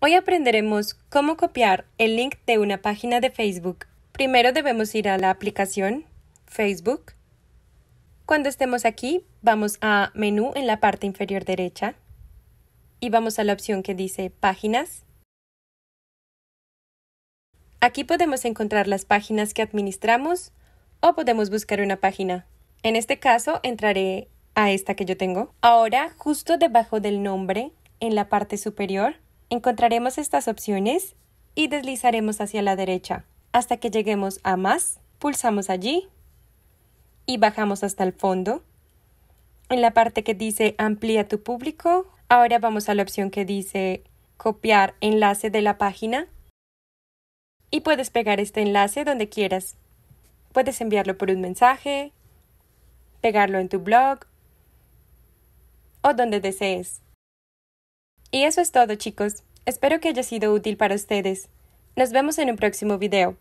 Hoy aprenderemos cómo copiar el link de una página de Facebook. Primero debemos ir a la aplicación Facebook. Cuando estemos aquí, vamos a Menú en la parte inferior derecha y vamos a la opción que dice Páginas. Aquí podemos encontrar las páginas que administramos o podemos buscar una página. En este caso, entraré a esta que yo tengo. Ahora, justo debajo del nombre, en la parte superior, Encontraremos estas opciones y deslizaremos hacia la derecha hasta que lleguemos a más. Pulsamos allí y bajamos hasta el fondo. En la parte que dice amplía tu público, ahora vamos a la opción que dice copiar enlace de la página y puedes pegar este enlace donde quieras. Puedes enviarlo por un mensaje, pegarlo en tu blog o donde desees. Y eso es todo chicos, espero que haya sido útil para ustedes. Nos vemos en un próximo video.